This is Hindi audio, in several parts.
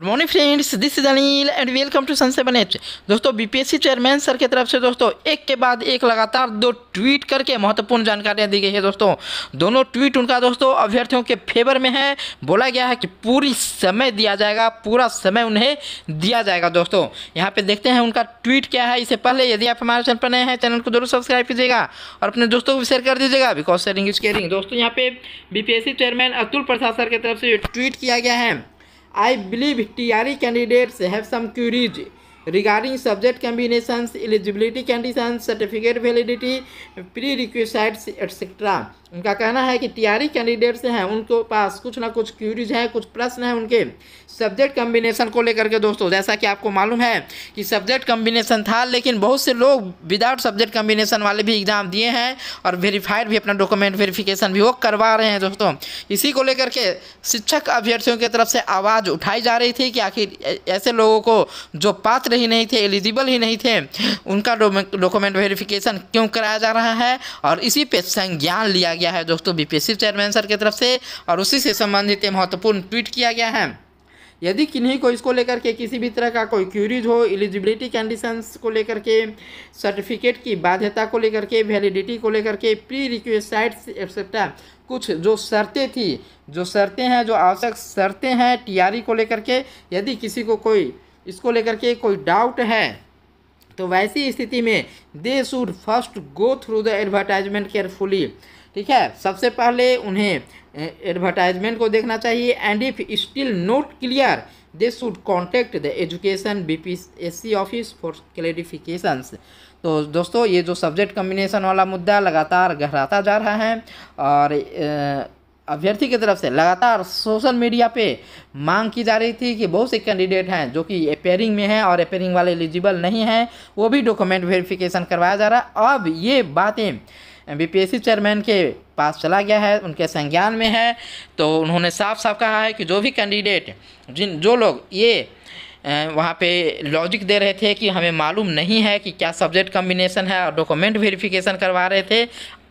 Good morning friends this is Anil and welcome to sun seven H दोस्तों बीपीएससी चेयरमैन सर की तरफ से दोस्तों एक के बाद एक लगातार दो ट्वीट करके महत्वपूर्ण जानकारियां दी गई है दोस्तों दोनों ट्वीट उनका दोस्तों अभ्यर्थियों के फेवर में है बोला गया है कि पूरी समय दिया जाएगा पूरा समय उन्हें दिया जाएगा दोस्तों यहाँ पर देखते हैं उनका ट्वीट क्या है इससे पहले यदि आप हमारे चैनल पर नए हैं चैनल को जरूर सब्सक्राइब कीजिएगा और अपने दोस्तों को शेयर कर दीजिएगा बिकॉज शेयरिंग इज केयरिंग दोस्तों यहाँ पे B chairman Atul Prasad sir की तरफ से ट्वीट किया गया है I believe TRE candidates have some queries regarding subject combinations, eligibility conditions, certificate validity, prerequisites, etc. उनका कहना है कि तैयारी कैंडिडेट्स हैं उनके पास कुछ ना कुछ क्यूरीज हैं कुछ प्रश्न हैं उनके सब्जेक्ट कम्बिनेशन को लेकर के दोस्तों जैसा कि आपको मालूम है कि सब्जेक्ट कम्बिनेशन था लेकिन बहुत से लोग विदाउट सब्जेक्ट कम्बिनेशन वाले भी एग्ज़ाम दिए हैं और वेरीफाइड भी अपना डॉक्यूमेंट वेरीफिकेशन भी वो करवा रहे हैं दोस्तों इसी को लेकर के शिक्षक अभ्यर्थियों की तरफ से आवाज़ उठाई जा रही थी कि आखिर ऐसे लोगों को जो पात्र ही नहीं थे एलिजिबल ही नहीं थे उनका डॉक्यूमेंट वेरीफिकेशन क्यों कराया जा रहा है और इसी पर संज्ञान लिया गया है दोस्तों बीपीएससी चेयरमैन सर की तरफ से और उसी से संबंधित महत्वपूर्ण ट्वीट किया गया है यदि किन्हीं को इसको लेकर के किसी भी तरह का कोई क्यूरीज हो एलिजिबिलिटी कंडीशंस को लेकर के सर्टिफिकेट की बाध्यता को लेकर के वैलिडिटी को लेकर के प्री रिक्वेसाइट्स एक्सेट्रा कुछ जो शर्तें थी जो शर्तें हैं जो आवश्यक शर्तें हैं टीआरई e को लेकर के यदि किसी को कोई इसको लेकर के कोई डाउट है तो वैसी स्थिति में they should first go through the advertisement carefully ठीक है सबसे पहले उन्हें एडवर्टाइजमेंट को देखना चाहिए and if still not clear they should contact the education B P S C office for clarifications तो दोस्तों ये जो सब्जेक्ट कम्बिनेशन वाला मुद्दा लगातार गहराता जा रहा है और अभ्यर्थी की तरफ से लगातार सोशल मीडिया पे मांग की जा रही थी कि बहुत से कैंडिडेट हैं जो कि अपेयरिंग में हैं और अपेयरिंग वाले एलिजिबल नहीं हैं वो भी डॉक्यूमेंट वेरिफिकेशन करवाया जा रहा है अब ये बातें बीपीएससी चेयरमैन के पास चला गया है उनके संज्ञान में है तो उन्होंने साफ साफ कहा है कि जो भी कैंडिडेट जिन जो लोग ये वहाँ पे लॉजिक दे रहे थे कि हमें मालूम नहीं है कि क्या सब्जेक्ट कम्बिनेशन है और डॉक्यूमेंट वेरिफिकेशन करवा रहे थे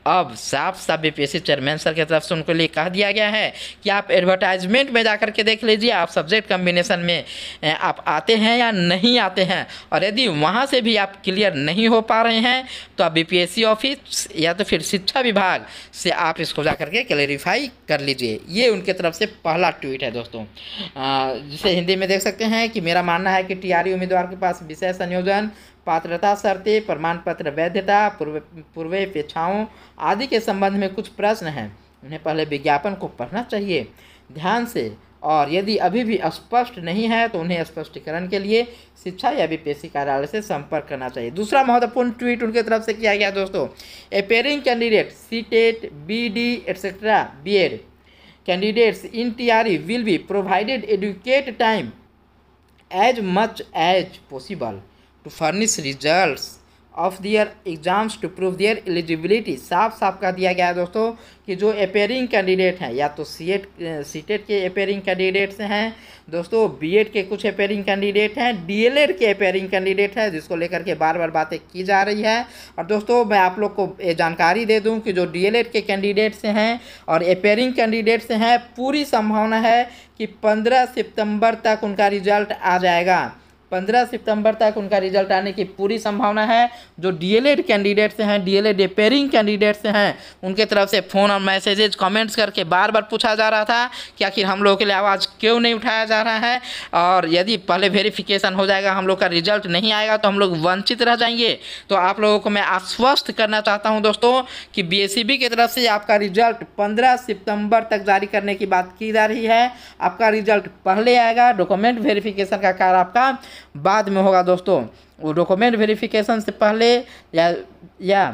अब साफ साफ बीपीएससी चेयरमैन सर की तरफ से उनको लिए कह दिया गया है कि आप एडवर्टाइजमेंट में जा कर के देख लीजिए आप सब्जेक्ट कम्बिनेशन में आप आते हैं या नहीं आते हैं और यदि वहाँ से भी आप क्लियर नहीं हो पा रहे हैं तो आप बीपीएससी ऑफिस या तो फिर शिक्षा विभाग से आप इसको जा करके क्लैरिफाई कर लीजिए ये उनके तरफ से पहला ट्वीट है दोस्तों जिसे हिंदी में देख सकते हैं कि मेरा मानना है कि टी e उम्मीदवार के पास विषय संयोजन पात्रता शर्तें प्रमाण पत्र वैधता पूर्व पूर्वेपेक्षाओं आदि के संबंध में कुछ प्रश्न हैं उन्हें पहले विज्ञापन को पढ़ना चाहिए ध्यान से और यदि अभी भी स्पष्ट नहीं है तो उन्हें स्पष्टीकरण के लिए शिक्षा या बीपीएससी कार्यालय से संपर्क करना चाहिए दूसरा महत्वपूर्ण ट्वीट उनके तरफ से किया गया दोस्तों appearing candidate C TET B D etcetera B Ed candidates in T R E will be provided adequate time as much as possible to furnish results of their exams to prove their eligibility साफ साफ कह दिया गया है दोस्तों कि जो अपेयरिंग कैंडिडेट हैं या तो सी एड सीटेट के अपेयरिंग कैंडिडेट्स हैं दोस्तों बीएड के कुछ अपेयरिंग कैंडिडेट हैं डीएलएड के अपेयरिंग कैंडिडेट हैं जिसको लेकर के बार बार बातें की जा रही है और दोस्तों मैं आप लोग को ये जानकारी दे दूँ कि जो डीएलएड के कैंडिडेट्स हैं और अपेयरिंग कैंडिडेट्स हैं पूरी संभावना है कि पंद्रह सितंबर तक उनका रिजल्ट आ जाएगा पंद्रह सितंबर तक उनका रिजल्ट आने की पूरी संभावना है जो डीएलएड कैंडिडेट्स हैं डीएलएड रिपेयरिंग कैंडिडेट्स हैं उनके तरफ से फ़ोन और मैसेजेज कमेंट्स करके बार बार पूछा जा रहा था कि आखिर हम लोगों के लिए आवाज़ क्यों नहीं उठाया जा रहा है और यदि पहले वेरिफिकेशन हो जाएगा हम लोग का रिजल्ट नहीं आएगा तो हम लोग वंचित रह जाएंगे तो आप लोगों को मैं आश्वस्त करना चाहता हूँ दोस्तों कि बी e की तरफ से आपका रिजल्ट पंद्रह सितम्बर तक जारी करने की बात की जा रही है आपका रिजल्ट पहले आएगा डॉक्यूमेंट वेरीफिकेशन का कार्य आपका बाद में होगा दोस्तों वो डॉक्यूमेंट वेरिफिकेशन से पहले या या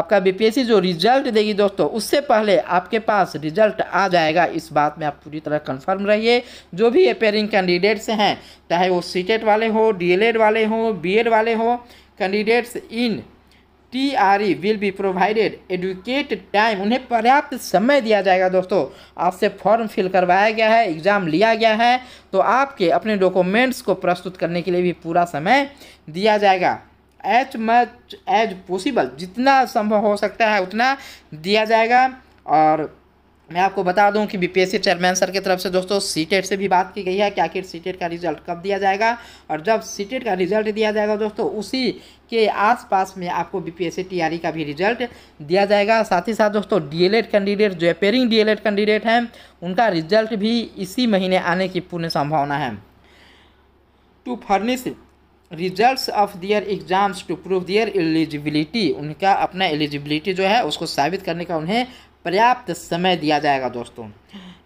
आपका बीपीएससी जो रिजल्ट देगी दोस्तों उससे पहले आपके पास रिजल्ट आ जाएगा इस बात में आप पूरी तरह कंफर्म रहिए जो भी अपेयरिंग कैंडिडेट्स हैं चाहे वो सीटेट वाले हो डीएलएड वाले हों बीएड वाले हों candidates in T R E will be provided educated time उन्हें पर्याप्त समय दिया जाएगा दोस्तों आपसे फॉर्म फिल करवाया गया है एग्ज़ाम लिया गया है तो आपके अपने डॉक्यूमेंट्स को प्रस्तुत करने के लिए भी पूरा समय दिया जाएगा एज मच एज पॉसिबल जितना संभव हो सकता है उतना दिया जाएगा और मैं आपको बता दूं कि बीपीएससी चेयरमैन सर की तरफ से दोस्तों सीटेट e से भी बात की गई है कि आखिर सीटेट e का रिजल्ट कब दिया जाएगा और जब सीटेट e का रिजल्ट दिया जाएगा दोस्तों उसी के आसपास में आपको बीपीएससी टीआरई का भी रिजल्ट दिया जाएगा साथ ही साथ दोस्तों डीएलएड कैंडिडेट जो अपेयरिंग डी कैंडिडेट हैं उनका रिजल्ट भी इसी महीने आने की पूर्ण संभावना है to furnish result of their exams to prove their eligibility उनका अपना एलिजिबिलिटी जो है उसको साबित करने का उन्हें पर्याप्त समय दिया जाएगा दोस्तों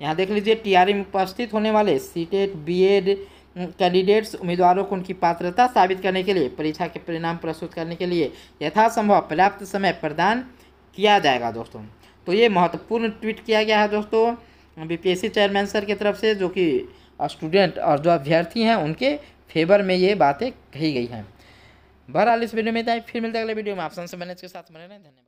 यहाँ देख लीजिए टीआरए में उपस्थित होने वाले सीटेट बीएड कैंडिडेट्स उम्मीदवारों को उनकी पात्रता साबित करने के लिए परीक्षा के परिणाम प्रस्तुत करने के लिए यथासंभव पर्याप्त समय प्रदान किया जाएगा दोस्तों तो ये महत्वपूर्ण ट्वीट किया गया है दोस्तों बीपीएससी चेयरमैन सर की तरफ से जो कि स्टूडेंट और जो अभ्यर्थी हैं उनके फेवर में ये बातें कही गई हैं बहरहाल इस वीडियो में इतना फिर मिलते अगले वीडियो में आप संस मैनेज के साथ बने रहें धन्यवाद